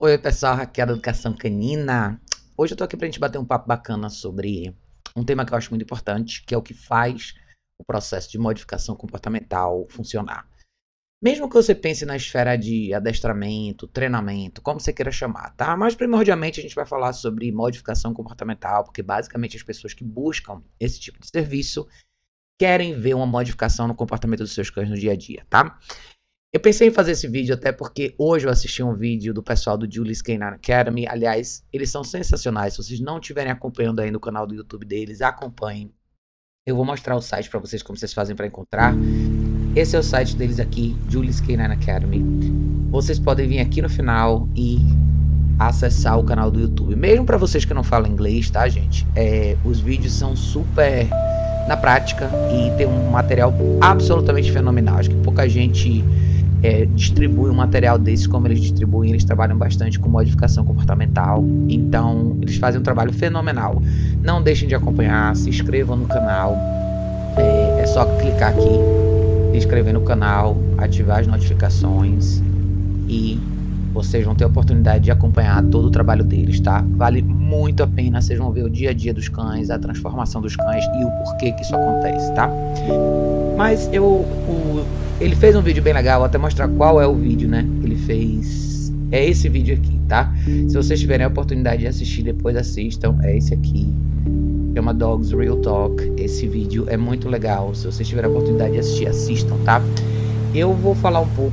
Oi, pessoal, Raquel da é Educação Canina. Hoje eu tô aqui pra gente bater um papo bacana sobre um tema que eu acho muito importante, que é o que faz o processo de modificação comportamental funcionar. Mesmo que você pense na esfera de adestramento, treinamento, como você queira chamar, tá? Mas primordialmente a gente vai falar sobre modificação comportamental, porque basicamente as pessoas que buscam esse tipo de serviço querem ver uma modificação no comportamento dos seus cães no dia a dia, tá? Eu pensei em fazer esse vídeo até porque hoje eu assisti um vídeo do pessoal do Julius Canine Academy. Aliás, eles são sensacionais. Se vocês não estiverem acompanhando ainda o canal do YouTube deles, acompanhem. Eu vou mostrar o site para vocês como vocês fazem para encontrar. Esse é o site deles aqui, Julius Canine Academy. Vocês podem vir aqui no final e acessar o canal do YouTube. Mesmo para vocês que não falam inglês, tá, gente? É, os vídeos são super na prática e tem um material absolutamente fenomenal. Acho que pouca gente é, distribuem material desses como eles distribuem, eles trabalham bastante com modificação comportamental. Então, eles fazem um trabalho fenomenal. Não deixem de acompanhar, se inscrevam no canal. É, é só clicar aqui, se inscrever no canal, ativar as notificações e vocês vão ter a oportunidade de acompanhar todo o trabalho deles, tá? Vale muito a pena, vocês vão ver o dia a dia dos cães, a transformação dos cães e o porquê que isso acontece, tá? Mas eu. O, ele fez um vídeo bem legal, vou até mostrar qual é o vídeo, né? ele fez. É esse vídeo aqui, tá? Se vocês tiverem a oportunidade de assistir, depois assistam. É esse aqui. Chama Dogs Real Talk. Esse vídeo é muito legal. Se vocês tiverem a oportunidade de assistir, assistam, tá? Eu vou falar um pouco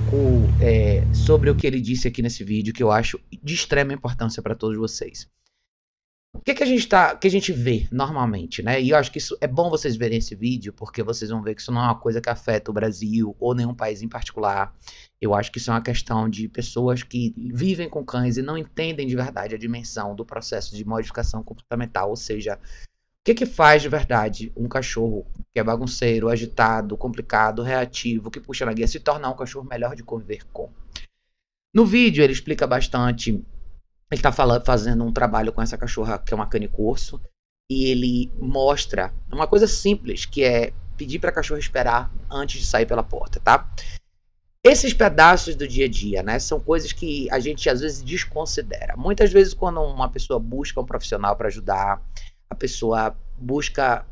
é, sobre o que ele disse aqui nesse vídeo, que eu acho de extrema importância para todos vocês. O que, que, a gente tá, que a gente vê normalmente, né? E eu acho que isso é bom vocês verem esse vídeo, porque vocês vão ver que isso não é uma coisa que afeta o Brasil ou nenhum país em particular. Eu acho que isso é uma questão de pessoas que vivem com cães e não entendem de verdade a dimensão do processo de modificação comportamental, ou seja, o que, que faz de verdade um cachorro que é bagunceiro, agitado, complicado, reativo, que puxa na guia, se tornar um cachorro melhor de conviver com? No vídeo ele explica bastante. Ele está fazendo um trabalho com essa cachorra que é uma cane corso e ele mostra uma coisa simples que é pedir para a cachorra esperar antes de sair pela porta, tá? Esses pedaços do dia a dia, né, são coisas que a gente às vezes desconsidera. Muitas vezes quando uma pessoa busca um profissional para ajudar, a pessoa busca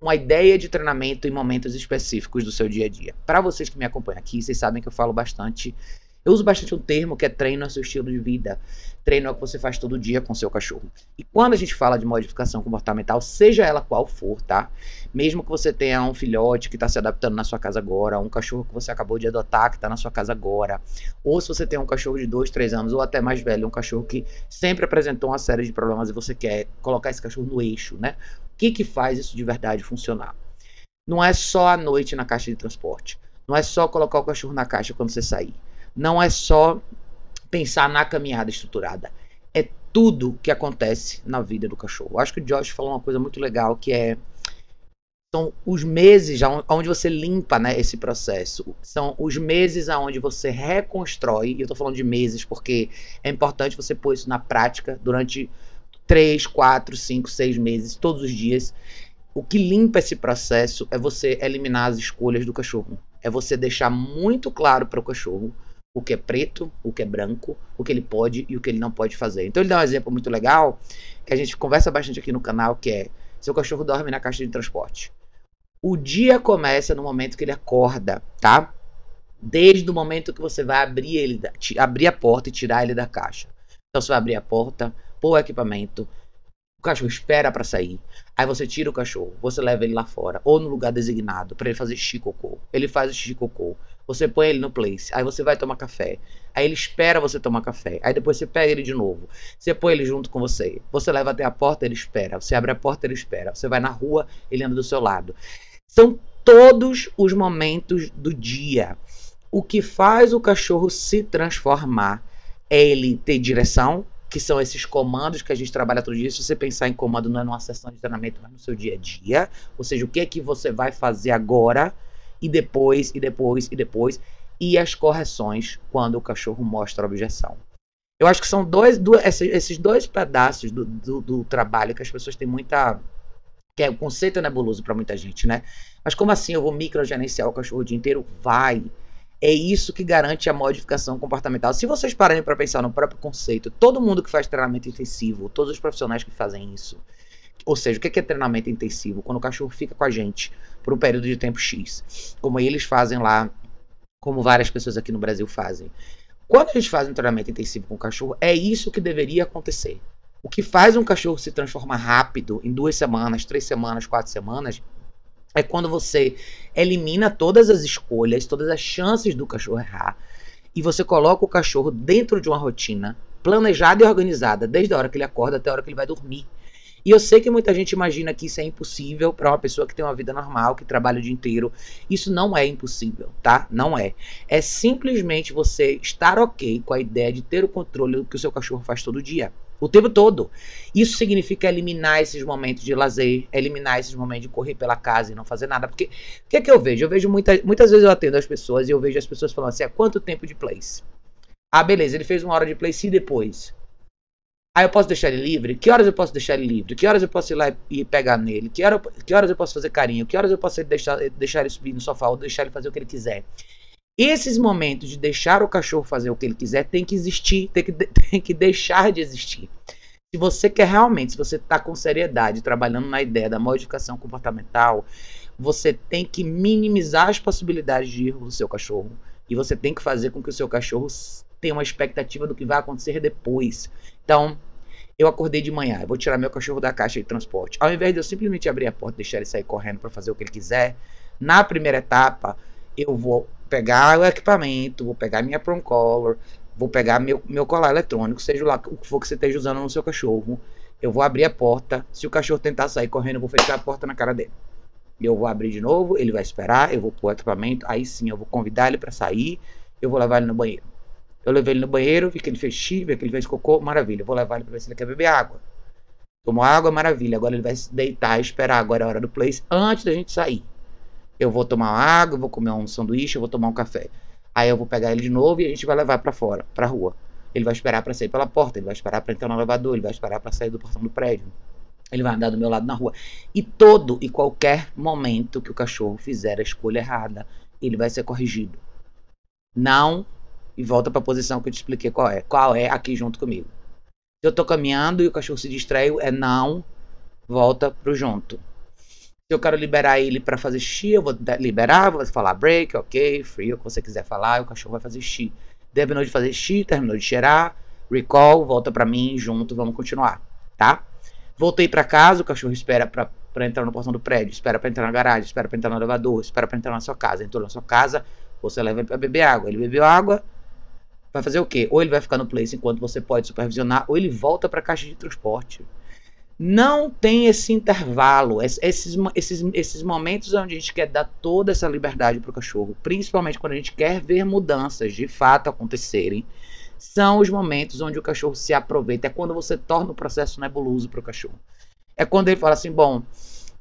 uma ideia de treinamento em momentos específicos do seu dia a dia. Para vocês que me acompanham aqui, vocês sabem que eu falo bastante eu uso bastante um termo que é treino ao seu estilo de vida. Treino é o que você faz todo dia com seu cachorro. E quando a gente fala de modificação comportamental, seja ela qual for, tá? Mesmo que você tenha um filhote que está se adaptando na sua casa agora, um cachorro que você acabou de adotar que está na sua casa agora, ou se você tem um cachorro de 2, 3 anos, ou até mais velho, um cachorro que sempre apresentou uma série de problemas e você quer colocar esse cachorro no eixo, né? O que, que faz isso de verdade funcionar? Não é só a noite na caixa de transporte. Não é só colocar o cachorro na caixa quando você sair não é só pensar na caminhada estruturada, é tudo que acontece na vida do cachorro. Eu acho que o Josh falou uma coisa muito legal que é são os meses onde você limpa né, esse processo. São os meses onde você reconstrói, e eu estou falando de meses porque é importante você pôr isso na prática durante 3, 4, 5, 6 meses, todos os dias. O que limpa esse processo é você eliminar as escolhas do cachorro. É você deixar muito claro para o cachorro o que é preto, o que é branco, o que ele pode e o que ele não pode fazer. Então ele dá um exemplo muito legal que a gente conversa bastante aqui no canal, que é seu cachorro dorme na caixa de transporte. O dia começa no momento que ele acorda, tá? Desde o momento que você vai abrir ele, abrir a porta e tirar ele da caixa. Então você vai abrir a porta, pôr o equipamento, o cachorro espera para sair. Aí você tira o cachorro, você leva ele lá fora ou no lugar designado para ele fazer xixi cocô. Ele faz o xixi cocô. Você põe ele no place. Aí você vai tomar café. Aí ele espera você tomar café. Aí depois você pega ele de novo. Você põe ele junto com você. Você leva até a porta, ele espera. Você abre a porta, ele espera. Você vai na rua, ele anda do seu lado. São todos os momentos do dia. O que faz o cachorro se transformar é ele ter direção, que são esses comandos que a gente trabalha todo dia. Se você pensar em comando, não é numa sessão de treinamento, mas no seu dia a dia. Ou seja, o que é que você vai fazer agora? e depois, e depois, e depois, e as correções quando o cachorro mostra a objeção. Eu acho que são dois, dois esses dois pedaços do, do, do, trabalho que as pessoas têm muita. que é o um conceito nebuloso para muita gente, né? Mas como assim eu vou microgerenciar o cachorro o dia inteiro? Vai! É isso que garante a modificação comportamental. Se vocês pararem para pensar no próprio conceito, todo mundo que faz treinamento intensivo, todos os profissionais que fazem isso, ou seja, o é que é treinamento intensivo? Quando o cachorro fica com a gente por um período de tempo X, como eles fazem lá, como várias pessoas aqui no Brasil fazem. Quando a gente faz um treinamento intensivo com o cachorro, é isso que deveria acontecer. O que faz um cachorro se transformar rápido em duas semanas, três semanas, quatro semanas, é quando você elimina todas as escolhas, todas as chances do cachorro errar, e você coloca o cachorro dentro de uma rotina planejada e organizada, desde a hora que ele acorda até a hora que ele vai dormir. E eu sei que muita gente imagina que isso é impossível para uma pessoa que tem uma vida normal, que trabalha o dia inteiro. Isso não é impossível, tá? Não é. É simplesmente você estar ok com a ideia de ter o controle do que o seu cachorro faz todo dia. O tempo todo. Isso significa eliminar esses momentos de lazer, eliminar esses momentos de correr pela casa e não fazer nada. Porque o que é que eu vejo? Eu vejo muita, muitas vezes eu atendo as pessoas e eu vejo as pessoas falando assim: há quanto tempo de place? Ah, beleza, ele fez uma hora de place e depois? Aí eu posso deixar ele livre? Que horas eu posso deixar ele livre? Que horas eu posso ir lá e pegar nele? Que, hora, que horas eu posso fazer carinho? Que horas eu posso deixar, eh, deixar ele subir no sofá ou deixar ele fazer o que ele quiser? Esses momentos de deixar o cachorro fazer o que ele quiser tem que existir, tem que, tem que deixar de existir. Se você quer realmente, se você está com seriedade trabalhando na ideia da modificação comportamental, você tem que minimizar as possibilidades de erro do seu cachorro. E você tem que fazer com que o seu cachorro tenha uma expectativa do que vai acontecer depois. Então, eu acordei de manhã, eu vou tirar meu cachorro da caixa de transporte. Ao invés de eu simplesmente abrir a porta e deixar ele sair correndo para fazer o que ele quiser, na primeira etapa, eu vou pegar o equipamento, vou pegar minha prong collar, vou pegar meu, meu colar eletrônico, seja lá o que for que você esteja usando no seu cachorro. Eu vou abrir a porta. Se o cachorro tentar sair correndo, eu vou fechar a porta na cara dele. Eu vou abrir de novo, ele vai esperar, eu vou pôr o equipamento, aí sim eu vou convidar ele para sair, eu vou levar ele no banheiro. Eu levei ele no banheiro, vi que ele fez xixi, vi que ele fez cocô, maravilha. vou levar ele pra ver se ele quer beber água. Tomou água, maravilha. Agora ele vai se deitar e esperar agora é a hora do place antes da gente sair. Eu vou tomar água, vou comer um sanduíche, eu vou tomar um café. Aí eu vou pegar ele de novo e a gente vai levar para fora, pra rua. Ele vai esperar para sair pela porta, ele vai esperar para entrar no elevador, ele vai esperar para sair do portão do prédio. Ele vai andar do meu lado na rua. E todo e qualquer momento que o cachorro fizer a escolha errada, ele vai ser corrigido. Não e volta para a posição que eu te expliquei qual é. Qual é aqui junto comigo. Se eu estou caminhando e o cachorro se distraiu é não, volta para o junto. Se eu quero liberar ele para fazer xixi, eu vou liberar, vou falar break, ok, free, o que você quiser falar, e o cachorro vai fazer xixi. Terminou de fazer xixi, terminou de cheirar, recall, volta para mim, junto, vamos continuar, tá? Voltei para casa, o cachorro espera para para entrar no portão do prédio, espera para entrar na garagem, espera para entrar no elevador, espera para entrar na sua casa. Entrou na sua casa, você leva ele para beber água. Ele bebeu água, vai fazer o quê? Ou ele vai ficar no place enquanto você pode supervisionar, ou ele volta para a caixa de transporte. Não tem esse intervalo, esses, esses, esses momentos onde a gente quer dar toda essa liberdade para o cachorro, principalmente quando a gente quer ver mudanças de fato acontecerem, são os momentos onde o cachorro se aproveita. É quando você torna o processo nebuloso para o cachorro. É quando ele fala assim: bom,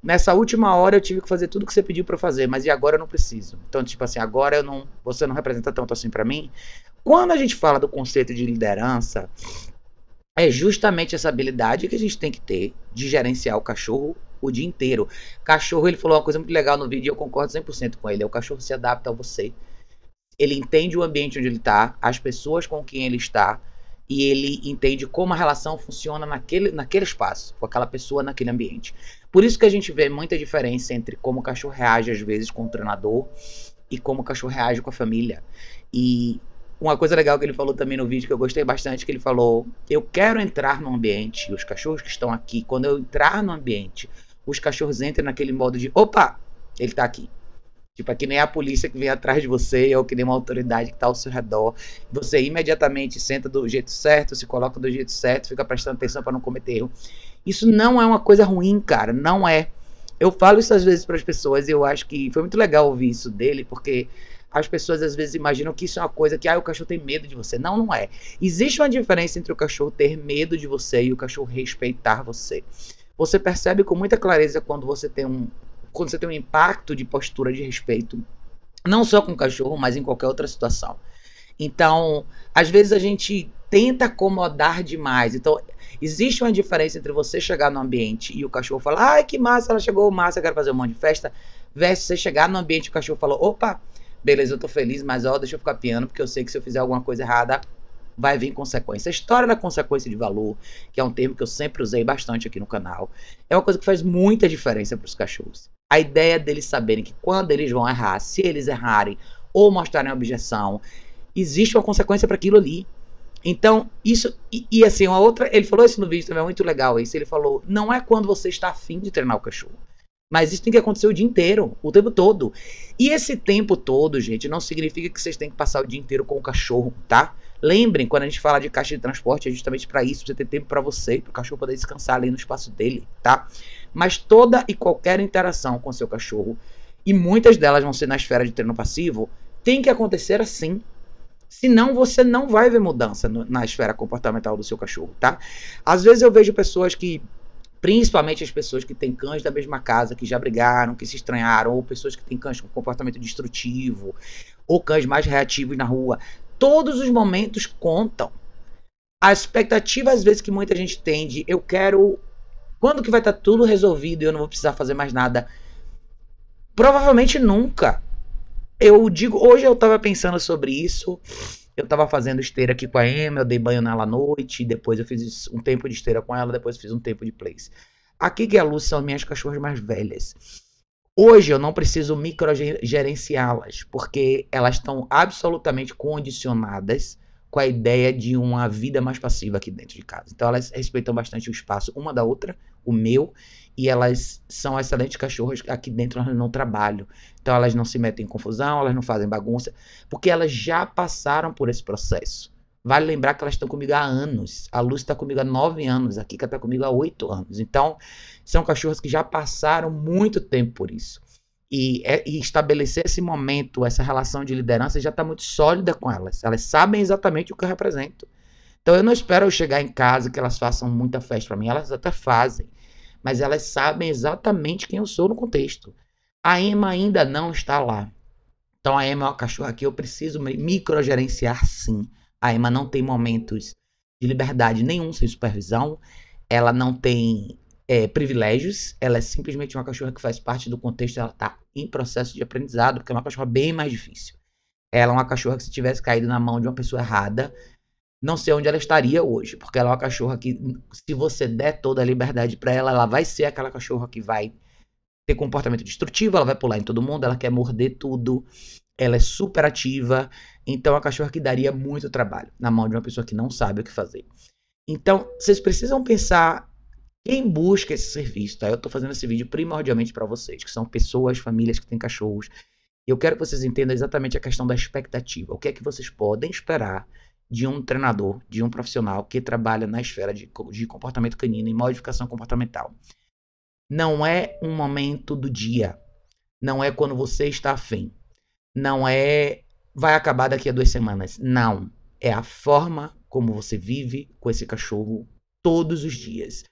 nessa última hora eu tive que fazer tudo que você pediu para fazer, mas e agora eu não preciso. Então, tipo assim, agora eu não, você não representa tanto assim para mim. Quando a gente fala do conceito de liderança, é justamente essa habilidade que a gente tem que ter de gerenciar o cachorro o dia inteiro. Cachorro, ele falou uma coisa muito legal no vídeo e eu concordo 100% com ele. É o cachorro se adapta a você. Ele entende o ambiente onde ele está, as pessoas com quem ele está e ele entende como a relação funciona naquele, naquele espaço, com aquela pessoa, naquele ambiente. Por isso que a gente vê muita diferença entre como o cachorro reage às vezes com o treinador e como o cachorro reage com a família. E uma coisa legal que ele falou também no vídeo que eu gostei bastante, que ele falou: "Eu quero entrar no ambiente, os cachorros que estão aqui, quando eu entrar no ambiente, os cachorros entram naquele modo de, opa, ele tá aqui". Tipo, aqui é nem é a polícia que vem atrás de você, ou que nem uma autoridade que está ao seu redor. Você imediatamente senta do jeito certo, se coloca do jeito certo, fica prestando atenção para não cometer erro. Isso não é uma coisa ruim, cara, não é. Eu falo isso às vezes para as pessoas e eu acho que foi muito legal ouvir isso dele, porque as pessoas às vezes imaginam que isso é uma coisa que ah, o cachorro tem medo de você. Não, não é. Existe uma diferença entre o cachorro ter medo de você e o cachorro respeitar você. Você percebe com muita clareza quando você tem um quando você tem um impacto de postura de respeito, não só com o cachorro, mas em qualquer outra situação. Então, às vezes a gente tenta acomodar demais. Então, existe uma diferença entre você chegar no ambiente e o cachorro falar: "Ai, que massa, ela chegou, massa, quero fazer um monte de festa", versus você chegar no ambiente e o cachorro falou: "Opa, beleza, eu tô feliz, mas ó, deixa eu ficar piano, porque eu sei que se eu fizer alguma coisa errada, vai vir consequência. A história da consequência de valor, que é um termo que eu sempre usei bastante aqui no canal, é uma coisa que faz muita diferença para os cachorros. A ideia deles saberem que quando eles vão errar, se eles errarem ou mostrarem objeção, existe uma consequência para aquilo ali. Então, isso. E, e, assim, uma outra. Ele falou isso no vídeo também, é muito legal isso. Ele falou: não é quando você está afim de treinar o cachorro. Mas isso tem que acontecer o dia inteiro, o tempo todo. E esse tempo todo, gente, não significa que vocês têm que passar o dia inteiro com o cachorro, tá? Lembrem, quando a gente fala de caixa de transporte, é justamente para isso, pra você ter tempo para você, para o cachorro poder descansar ali no espaço dele, tá? Mas toda e qualquer interação com seu cachorro, e muitas delas vão ser na esfera de treino passivo, tem que acontecer assim. Senão você não vai ver mudança no, na esfera comportamental do seu cachorro, tá? Às vezes eu vejo pessoas que principalmente as pessoas que têm cães da mesma casa, que já brigaram, que se estranharam, ou pessoas que têm cães com comportamento destrutivo, ou cães mais reativos na rua. Todos os momentos contam. A expectativa, às vezes, que muita gente tem de eu quero. Quando que vai estar tá tudo resolvido e eu não vou precisar fazer mais nada? Provavelmente nunca. Eu digo, hoje eu estava pensando sobre isso eu tava fazendo esteira aqui com a Emma, eu dei banho nela à noite, depois eu fiz um tempo de esteira com ela, depois fiz um tempo de place. É a Kiki e a Lucy são minhas cachorras mais velhas. Hoje eu não preciso microgerenciá-las, porque elas estão absolutamente condicionadas com a ideia de uma vida mais passiva aqui dentro de casa. Então elas respeitam bastante o espaço uma da outra, o meu, e elas são excelentes cachorras. Aqui dentro elas não trabalham. Então elas não se metem em confusão, elas não fazem bagunça, porque elas já passaram por esse processo. Vale lembrar que elas estão comigo há anos. A Luz está comigo há nove anos, a Kika está comigo há oito anos. Então, são cachorros que já passaram muito tempo por isso e, é, e, estabelecer esse momento, essa relação de liderança já está muito sólida com elas. Elas sabem exatamente o que eu represento. Então eu não espero eu chegar em casa que elas façam muita festa para mim, elas até fazem, mas elas sabem exatamente quem eu sou no contexto. A Emma ainda não está lá. Então a Emma é uma cachorra que eu preciso microgerenciar sim. A Emma não tem momentos de liberdade nenhum sem supervisão. Ela não tem é, privilégios, ela é simplesmente uma cachorra que faz parte do contexto, ela está em processo de aprendizado, porque é uma cachorra bem mais difícil. Ela é uma cachorra que se tivesse caído na mão de uma pessoa errada, não sei onde ela estaria hoje, porque ela é uma cachorra que, se você der toda a liberdade para ela, ela vai ser aquela cachorra que vai ter comportamento destrutivo, ela vai pular em todo mundo, ela quer morder tudo, ela é super ativa, então é uma cachorra que daria muito trabalho na mão de uma pessoa que não sabe o que fazer. Então, vocês precisam pensar quem busca esse serviço, tá? Eu estou fazendo esse vídeo primordialmente para vocês, que são pessoas, famílias que têm cachorros. Eu quero que vocês entendam exatamente a questão da expectativa. O que é que vocês podem esperar de um treinador, de um profissional que trabalha na esfera de, de comportamento canino e modificação comportamental? Não é um momento do dia. Não é quando você está afim. Não é vai acabar daqui a duas semanas. Não. É a forma como você vive com esse cachorro todos os dias.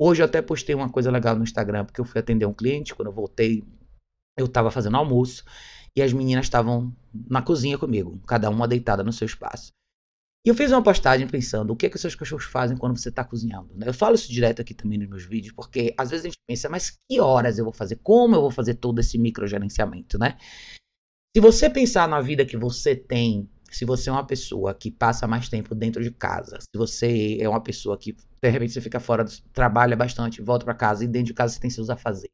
Hoje eu até postei uma coisa legal no Instagram, porque eu fui atender um cliente, quando eu voltei, eu estava fazendo almoço e as meninas estavam na cozinha comigo, cada uma deitada no seu espaço. E eu fiz uma postagem pensando o que é que os seus cachorros fazem quando você está cozinhando. Né? Eu falo isso direto aqui também nos meus vídeos, porque às vezes a gente pensa, mas que horas eu vou fazer? Como eu vou fazer todo esse micro né? Se você pensar na vida que você tem se você é uma pessoa que passa mais tempo dentro de casa, se você é uma pessoa que de repente você fica fora, trabalha bastante, volta para casa e dentro de casa você tem seus afazeres.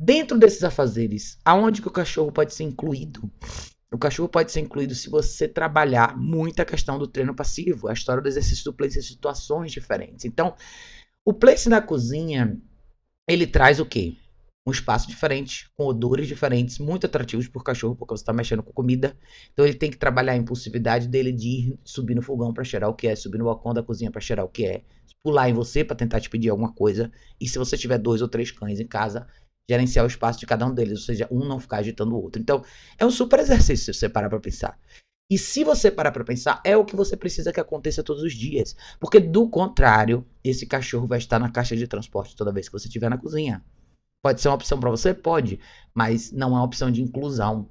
Dentro desses afazeres, aonde que o cachorro pode ser incluído? O cachorro pode ser incluído se você trabalhar muito a questão do treino passivo, a história do exercício do place em situações diferentes. Então, o place na cozinha, ele traz o quê? um espaço diferente, com odores diferentes, muito atrativos para o cachorro, porque você está mexendo com comida. Então ele tem que trabalhar a impulsividade dele de ir subir no fogão para cheirar o que é, subir no balcão da cozinha para cheirar o que é, pular em você para tentar te pedir alguma coisa. E se você tiver dois ou três cães em casa, gerenciar o espaço de cada um deles, ou seja, um não ficar agitando o outro. Então é um super exercício se você parar para pensar. E se você parar para pensar, é o que você precisa que aconteça todos os dias. Porque do contrário, esse cachorro vai estar na caixa de transporte toda vez que você estiver na cozinha. Pode ser uma opção para você? Pode, mas não é uma opção de inclusão.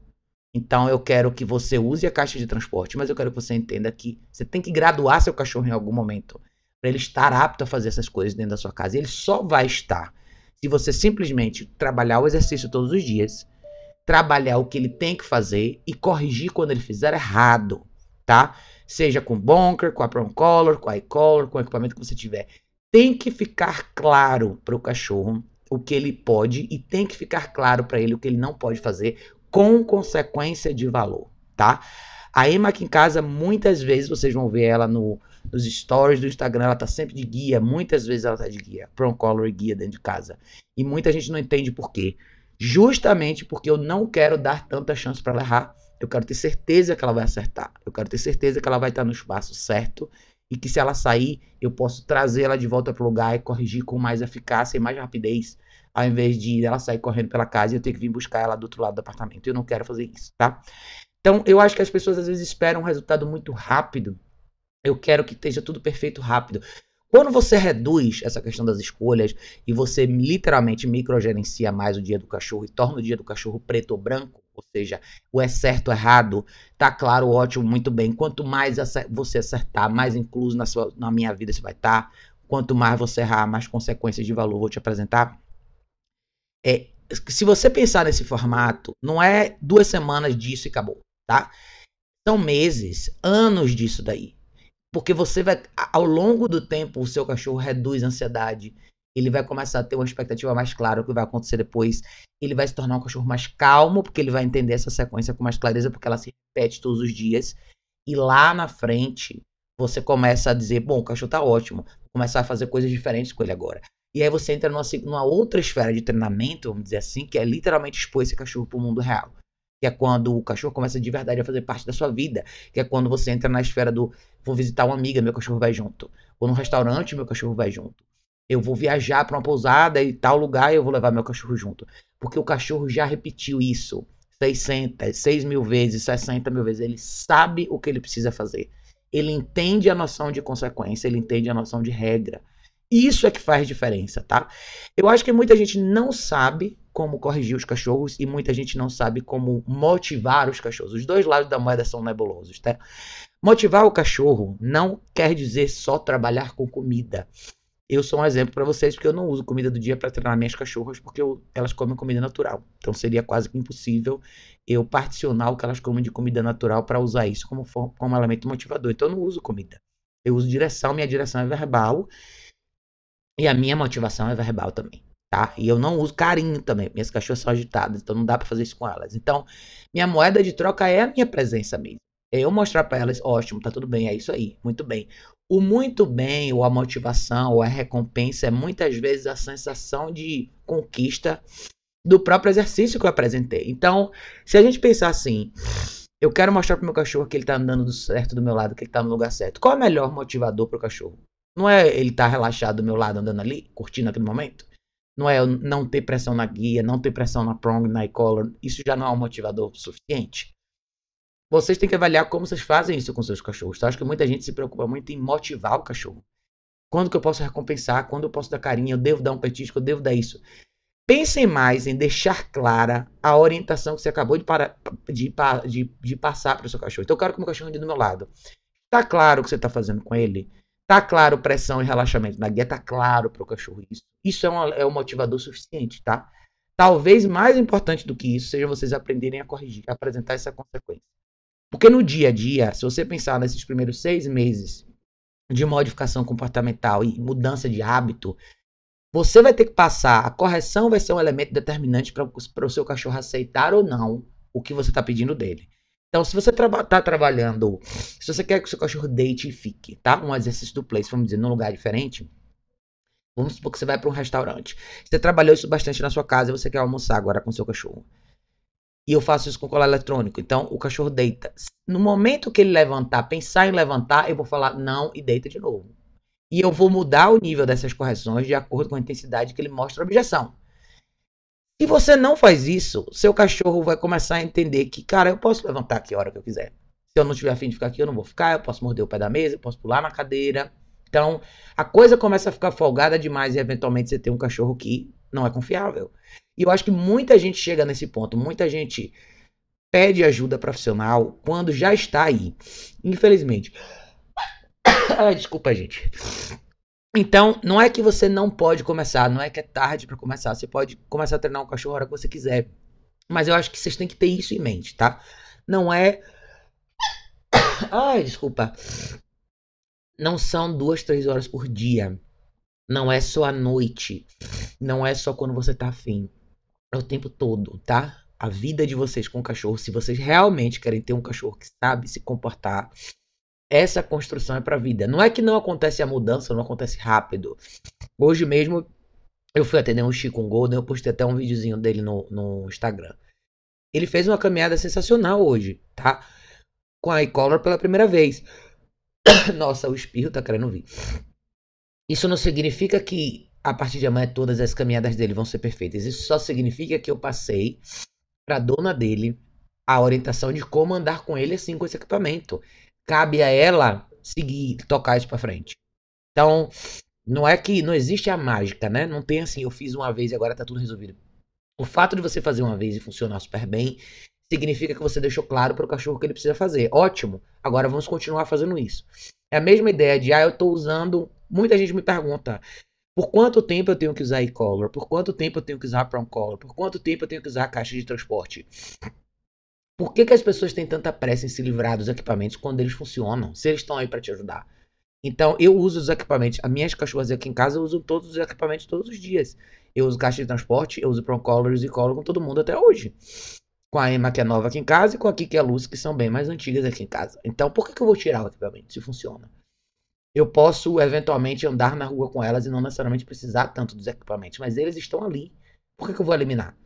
Então eu quero que você use a caixa de transporte, mas eu quero que você entenda que você tem que graduar seu cachorro em algum momento para ele estar apto a fazer essas coisas dentro da sua casa. E ele só vai estar se você simplesmente trabalhar o exercício todos os dias, trabalhar o que ele tem que fazer e corrigir quando ele fizer errado, tá? Seja com bonker, com a prong collar, com a eye collar, com o equipamento que você tiver. Tem que ficar claro para o cachorro o que ele pode e tem que ficar claro para ele o que ele não pode fazer com consequência de valor, tá? A Emma aqui em casa, muitas vezes vocês vão ver ela no, nos stories do Instagram, ela tá sempre de guia, muitas vezes ela tá de guia, pro color guia dentro de casa. E muita gente não entende por quê. Justamente porque eu não quero dar tanta chance para ela errar. Eu quero ter certeza que ela vai acertar. Eu quero ter certeza que ela vai estar no espaço certo e que se ela sair, eu posso trazê-la de volta para o lugar e corrigir com mais eficácia e mais rapidez, ao invés de ela sair correndo pela casa e eu ter que vir buscar ela do outro lado do apartamento. Eu não quero fazer isso, tá? Então, eu acho que as pessoas às vezes esperam um resultado muito rápido. Eu quero que esteja tudo perfeito rápido. Quando você reduz essa questão das escolhas e você literalmente microgerencia mais o dia do cachorro e torna o dia do cachorro preto ou branco, ou seja, o é certo, errado, tá claro, ótimo, muito bem. Quanto mais você acertar, mais incluso na, sua, na minha vida você vai estar. Tá. Quanto mais você errar, mais consequências de valor vou te apresentar. É, se você pensar nesse formato, não é duas semanas disso e acabou, tá? São meses, anos disso daí. Porque você vai, ao longo do tempo, o seu cachorro reduz a ansiedade, ele vai começar a ter uma expectativa mais clara do que vai acontecer depois. Ele vai se tornar um cachorro mais calmo, porque ele vai entender essa sequência com mais clareza, porque ela se repete todos os dias. E lá na frente, você começa a dizer: bom, o cachorro tá ótimo, vou começar a fazer coisas diferentes com ele agora. E aí você entra numa, numa outra esfera de treinamento, vamos dizer assim, que é literalmente expor esse cachorro para o mundo real que é quando o cachorro começa de verdade a fazer parte da sua vida, que é quando você entra na esfera do vou visitar uma amiga, meu cachorro vai junto, ou no restaurante, meu cachorro vai junto. Eu vou viajar para uma pousada e tal lugar e eu vou levar meu cachorro junto. Porque o cachorro já repetiu isso 600, 6 mil vezes, 60 mil vezes. Ele sabe o que ele precisa fazer. Ele entende a noção de consequência, ele entende a noção de regra. Isso é que faz diferença, tá? Eu acho que muita gente não sabe como corrigir os cachorros e muita gente não sabe como motivar os cachorros. Os dois lados da moeda são nebulosos, tá? Motivar o cachorro não quer dizer só trabalhar com comida. Eu sou um exemplo para vocês porque eu não uso comida do dia para treinar minhas cachorras porque eu, elas comem comida natural. Então seria quase impossível eu particionar o que elas comem de comida natural para usar isso como, como elemento motivador. Então eu não uso comida. Eu uso direção, minha direção é verbal e a minha motivação é verbal também. Tá? E eu não uso carinho também. Minhas cachorras são agitadas, então não dá para fazer isso com elas. Então, minha moeda de troca é a minha presença mesmo. É eu mostrar para elas, ótimo, tá tudo bem, é isso aí, muito bem. O muito bem, ou a motivação, ou a recompensa é muitas vezes a sensação de conquista do próprio exercício que eu apresentei. Então, se a gente pensar assim, eu quero mostrar pro meu cachorro que ele tá andando do certo do meu lado, que ele tá no lugar certo. Qual é o melhor motivador pro cachorro? Não é ele estar tá relaxado do meu lado andando ali, curtindo aquele momento? Não é não ter pressão na guia, não ter pressão na prong, na e-collar. Isso já não é um motivador suficiente vocês têm que avaliar como vocês fazem isso com seus cachorros. Tá? Acho que muita gente se preocupa muito em motivar o cachorro. Quando que eu posso recompensar? Quando eu posso dar carinho? Eu devo dar um petisco? Eu devo dar isso? Pensem mais em deixar clara a orientação que você acabou de, para, de, de, de passar para o seu cachorro. Então, eu quero que o meu cachorro ande do meu lado. Está claro o que você está fazendo com ele? Está claro pressão e relaxamento na guia? Está claro para o cachorro isso? Isso é um, é um motivador suficiente, tá? Talvez mais importante do que isso seja vocês aprenderem a corrigir, a apresentar essa consequência. Porque no dia a dia, se você pensar nesses primeiros seis meses de modificação comportamental e mudança de hábito, você vai ter que passar. A correção vai ser um elemento determinante para o seu cachorro aceitar ou não o que você está pedindo dele. Então, se você está tra trabalhando, se você quer que o seu cachorro deite e fique, tá? Um exercício do place, vamos dizer, num lugar diferente. Vamos supor que você vai para um restaurante. Você trabalhou isso bastante na sua casa e você quer almoçar agora com o seu cachorro. E eu faço isso com colar eletrônico. Então, o cachorro deita. No momento que ele levantar, pensar em levantar, eu vou falar não e deita de novo. E eu vou mudar o nível dessas correções de acordo com a intensidade que ele mostra a objeção. Se você não faz isso, seu cachorro vai começar a entender que, cara, eu posso levantar aqui a hora que eu quiser. Se eu não tiver afim de ficar aqui, eu não vou ficar, eu posso morder o pé da mesa, eu posso pular na cadeira. Então, a coisa começa a ficar folgada demais e eventualmente você tem um cachorro que não é confiável. E eu acho que muita gente chega nesse ponto, muita gente pede ajuda profissional quando já está aí, infelizmente. Ai, desculpa, gente. Então, não é que você não pode começar, não é que é tarde para começar. Você pode começar a treinar um cachorro a hora que você quiser. Mas eu acho que vocês têm que ter isso em mente, tá? Não é. Ai, desculpa. Não são duas, três horas por dia. Não é só à noite. Não é só quando você tá afim. É o tempo todo, tá? A vida de vocês com o cachorro, se vocês realmente querem ter um cachorro que sabe se comportar, essa construção é pra vida. Não é que não acontece a mudança, não acontece rápido. Hoje mesmo, eu fui atender um Chico Golden, eu postei até um videozinho dele no, no Instagram. Ele fez uma caminhada sensacional hoje, tá? Com a e-collar pela primeira vez. Nossa, o espirro tá querendo vir. Isso não significa que a partir de amanhã todas as caminhadas dele vão ser perfeitas. Isso só significa que eu passei para dona dele a orientação de como andar com ele assim com esse equipamento. Cabe a ela seguir, tocar isso para frente. Então, não é que não existe a mágica, né? Não tem assim, eu fiz uma vez e agora tá tudo resolvido. O fato de você fazer uma vez e funcionar super bem significa que você deixou claro para o cachorro que ele precisa fazer. Ótimo. Agora vamos continuar fazendo isso. É a mesma ideia de, ah, eu estou usando. Muita gente me pergunta, por quanto tempo eu tenho que usar e-collar? Por quanto tempo eu tenho que usar prong collar? Por quanto tempo eu tenho que usar a caixa de transporte? Por que, que as pessoas têm tanta pressa em se livrar dos equipamentos quando eles funcionam? Se eles estão aí para te ajudar. Então, eu uso os equipamentos. As minhas cachorras aqui em casa usam todos os equipamentos todos os dias. Eu uso caixa de transporte, eu uso prom collar e collar com todo mundo até hoje com a Emma que é nova aqui em casa e com a Kiki e a Luz que são bem mais antigas aqui em casa. Então por que, que eu vou tirar equipamento se funciona? Eu posso eventualmente andar na rua com elas e não necessariamente precisar tanto dos equipamentos, mas eles estão ali. Por que, que eu vou eliminar?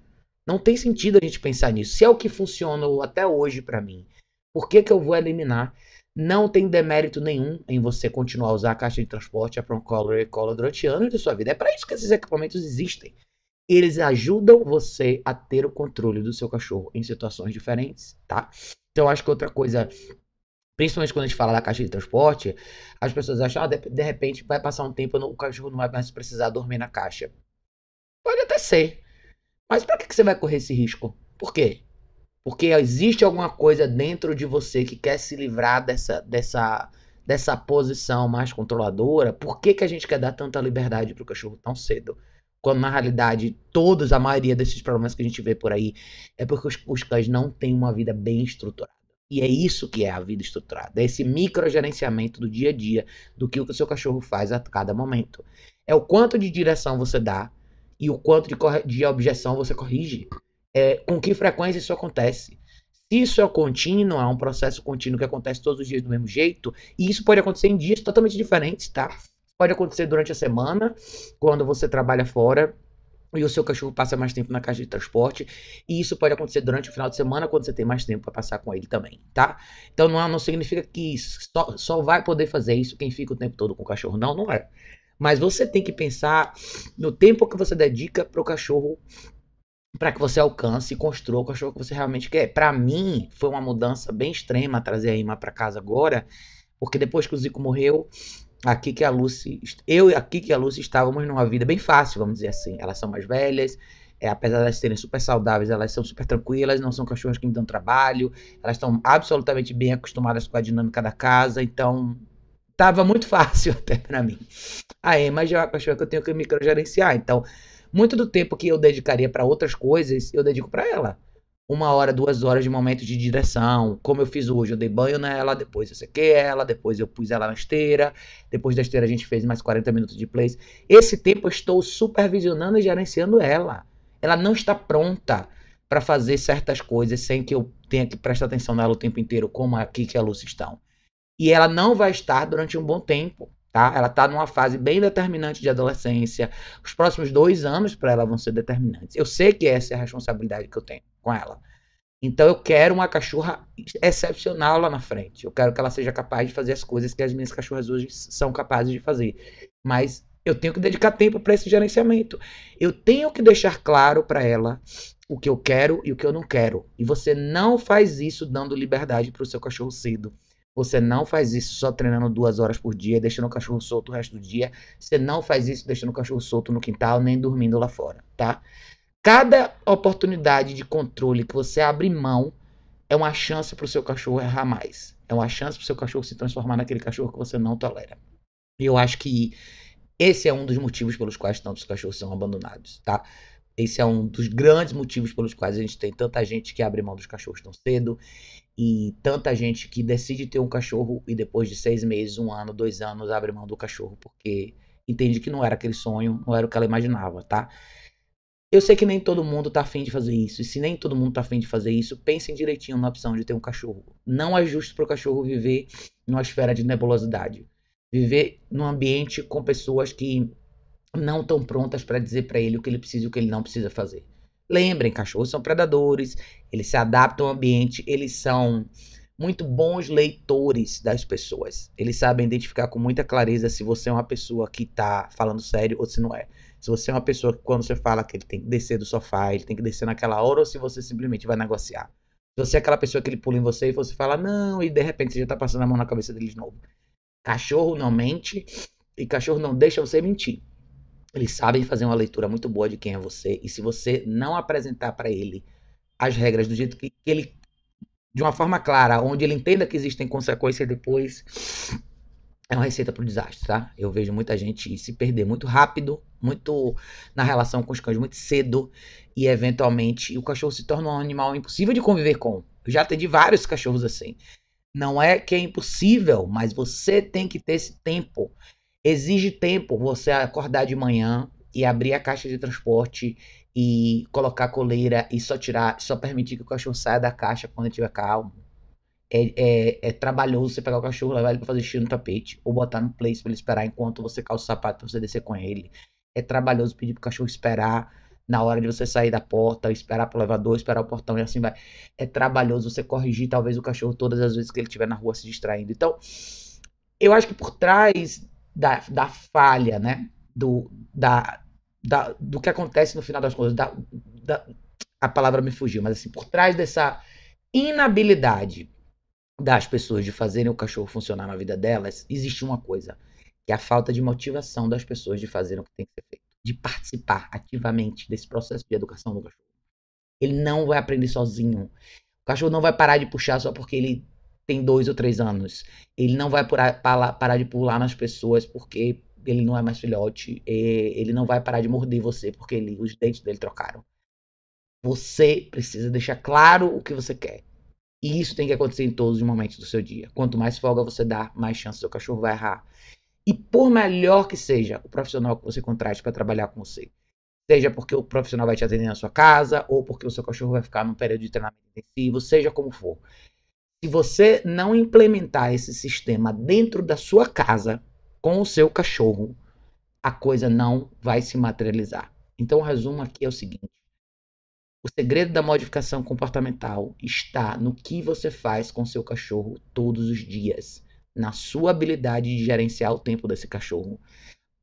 Não tem sentido a gente pensar nisso. Se é o que funciona até hoje para mim, por que, que eu vou eliminar? Não tem demérito nenhum em você continuar a usar a caixa de transporte, a Procolor e a Cola durante anos de sua vida. É para isso que esses equipamentos existem eles ajudam você a ter o controle do seu cachorro em situações diferentes, tá? Então, acho que outra coisa, principalmente quando a gente fala da caixa de transporte, as pessoas acham, ah, de, de repente vai passar um tempo, o cachorro não vai mais precisar dormir na caixa. Pode até ser, mas para que, que você vai correr esse risco? Por quê? Porque existe alguma coisa dentro de você que quer se livrar dessa, dessa, dessa posição mais controladora. Por que, que a gente quer dar tanta liberdade pro cachorro tão cedo? Quando na realidade, todos a maioria desses problemas que a gente vê por aí é porque os, os cães não têm uma vida bem estruturada. E é isso que é a vida estruturada, é esse microgerenciamento do dia a dia, do que o seu cachorro faz a cada momento. É o quanto de direção você dá e o quanto de, de objeção você corrige. É, com que frequência isso acontece? Se isso é contínuo, é um processo contínuo que acontece todos os dias do mesmo jeito, e isso pode acontecer em dias totalmente diferentes, tá? Pode acontecer durante a semana, quando você trabalha fora e o seu cachorro passa mais tempo na caixa de transporte. E isso pode acontecer durante o final de semana, quando você tem mais tempo para passar com ele também, tá? Então não, é, não significa que só, só vai poder fazer isso quem fica o tempo todo com o cachorro. Não, não é. Mas você tem que pensar no tempo que você dedica para o cachorro para que você alcance e construa o cachorro que você realmente quer. Para mim, foi uma mudança bem extrema trazer a Ima para casa agora, porque depois que o Zico morreu, a Kiki e a Lucy, eu e a a Lucy estávamos numa vida bem fácil, vamos dizer assim. Elas são mais velhas, é, apesar de elas serem super saudáveis, elas são super tranquilas, não são cachorras que me dão trabalho, elas estão absolutamente bem acostumadas com a dinâmica da casa, então estava muito fácil até para mim. A Emma já é uma cachorra que eu tenho que microgerenciar, então muito do tempo que eu dedicaria para outras coisas, eu dedico para ela uma hora, duas horas de momento de direção, como eu fiz hoje. Eu dei banho nela, depois eu sequei ela, depois eu pus ela na esteira, depois da esteira a gente fez mais 40 minutos de plays. Esse tempo eu estou supervisionando e gerenciando ela. Ela não está pronta para fazer certas coisas sem que eu tenha que prestar atenção nela o tempo inteiro, como aqui que a Lucy estão. E ela não vai estar durante um bom tempo. Tá? Ela está numa fase bem determinante de adolescência. Os próximos dois anos para ela vão ser determinantes. Eu sei que essa é a responsabilidade que eu tenho com ela. Então eu quero uma cachorra excepcional lá na frente. Eu quero que ela seja capaz de fazer as coisas que as minhas cachorras hoje são capazes de fazer. Mas eu tenho que dedicar tempo para esse gerenciamento. Eu tenho que deixar claro para ela o que eu quero e o que eu não quero. E você não faz isso dando liberdade para o seu cachorro cedo. Você não faz isso só treinando duas horas por dia, deixando o cachorro solto o resto do dia. Você não faz isso deixando o cachorro solto no quintal, nem dormindo lá fora, tá? Cada oportunidade de controle que você abre mão é uma chance para o seu cachorro errar mais. É uma chance para o seu cachorro se transformar naquele cachorro que você não tolera. E eu acho que esse é um dos motivos pelos quais tantos cachorros são abandonados, tá? Esse é um dos grandes motivos pelos quais a gente tem tanta gente que abre mão dos cachorros tão cedo e tanta gente que decide ter um cachorro e depois de seis meses, um ano, dois anos abre mão do cachorro porque entende que não era aquele sonho, não era o que ela imaginava, tá? Eu sei que nem todo mundo tá afim de fazer isso. E se nem todo mundo tá afim de fazer isso, pensem direitinho na opção de ter um cachorro. Não é justo pro cachorro viver numa esfera de nebulosidade. Viver num ambiente com pessoas que não estão prontas para dizer para ele o que ele precisa e o que ele não precisa fazer. Lembrem, cachorros são predadores, eles se adaptam ao ambiente, eles são muito bons leitores das pessoas. Eles sabem identificar com muita clareza se você é uma pessoa que tá falando sério ou se não é. Se você é uma pessoa que quando você fala que ele tem que descer do sofá, ele tem que descer naquela hora, ou se você simplesmente vai negociar. Se você é aquela pessoa que ele pula em você e você fala não, e de repente você já tá passando a mão na cabeça dele de novo. Cachorro não mente e cachorro não deixa você mentir. Eles sabem fazer uma leitura muito boa de quem é você e se você não apresentar para ele as regras do jeito que, que ele de uma forma clara, onde ele entenda que existem consequências depois, é uma receita para o desastre, tá? Eu vejo muita gente se perder muito rápido, muito na relação com os cães muito cedo e eventualmente o cachorro se torna um animal impossível de conviver com. Eu já atendi vários cachorros assim. Não é que é impossível, mas você tem que ter esse tempo. Exige tempo você acordar de manhã e abrir a caixa de transporte e colocar a coleira e só tirar, só permitir que o cachorro saia da caixa quando estiver calmo é, é, é, trabalhoso você pegar o cachorro, levar ele pra fazer xixi no tapete, ou botar no place pra ele esperar enquanto você calça o sapato pra você descer com ele. É trabalhoso pedir pro cachorro esperar na hora de você sair da porta, esperar pro elevador, esperar o portão e assim vai. É trabalhoso você corrigir talvez o cachorro todas as vezes que ele estiver na rua se distraindo. Então, eu acho que por trás da, da falha, né, do, da, da, do que acontece no final das contas, da, da, a palavra me fugiu, mas assim, por trás dessa inabilidade das pessoas de fazerem o cachorro funcionar na vida delas, existe uma coisa, que é a falta de motivação das pessoas de fazerem o que tem que ser feito, de participar ativamente desse processo de educação do cachorro. Ele não vai aprender sozinho. O cachorro não vai parar de puxar só porque ele tem dois ou três anos. Ele não vai parar de pular nas pessoas porque ele não é mais filhote. Ele não vai parar de morder você porque ele, os dentes dele trocaram. Você precisa deixar claro o que você quer. E isso tem que acontecer em todos os momentos do seu dia. Quanto mais folga você dá, mais chance seu cachorro vai errar. E por melhor que seja o profissional que você contrate para trabalhar com você, seja porque o profissional vai te atender na sua casa, ou porque o seu cachorro vai ficar num período de treinamento intensivo, seja como for. Se você não implementar esse sistema dentro da sua casa com o seu cachorro, a coisa não vai se materializar. Então, o resumo aqui é o seguinte: o segredo da modificação comportamental está no que você faz com seu cachorro todos os dias, na sua habilidade de gerenciar o tempo desse cachorro,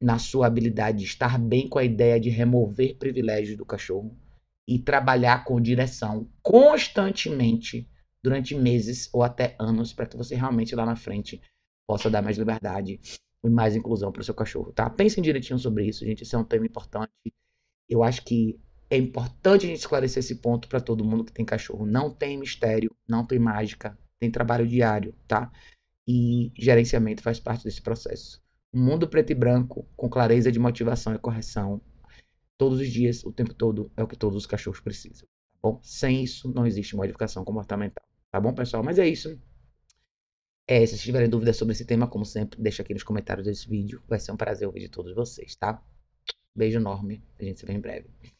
na sua habilidade de estar bem com a ideia de remover privilégios do cachorro e trabalhar com direção constantemente durante meses ou até anos para que você realmente lá na frente possa dar mais liberdade e mais inclusão para o seu cachorro, tá? Pensem direitinho sobre isso, gente. Esse é um tema importante. Eu acho que é importante a gente esclarecer esse ponto para todo mundo que tem cachorro. Não tem mistério, não tem mágica, tem trabalho diário, tá? E gerenciamento faz parte desse processo. Um mundo preto e branco, com clareza de motivação e correção, todos os dias, o tempo todo, é o que todos os cachorros precisam. Tá bom? Sem isso, não existe modificação comportamental. Tá bom, pessoal? Mas é isso. É, se vocês tiverem dúvidas sobre esse tema, como sempre, deixa aqui nos comentários desse vídeo. Vai ser um prazer ouvir de todos vocês, tá? Beijo enorme. A gente se vê em breve.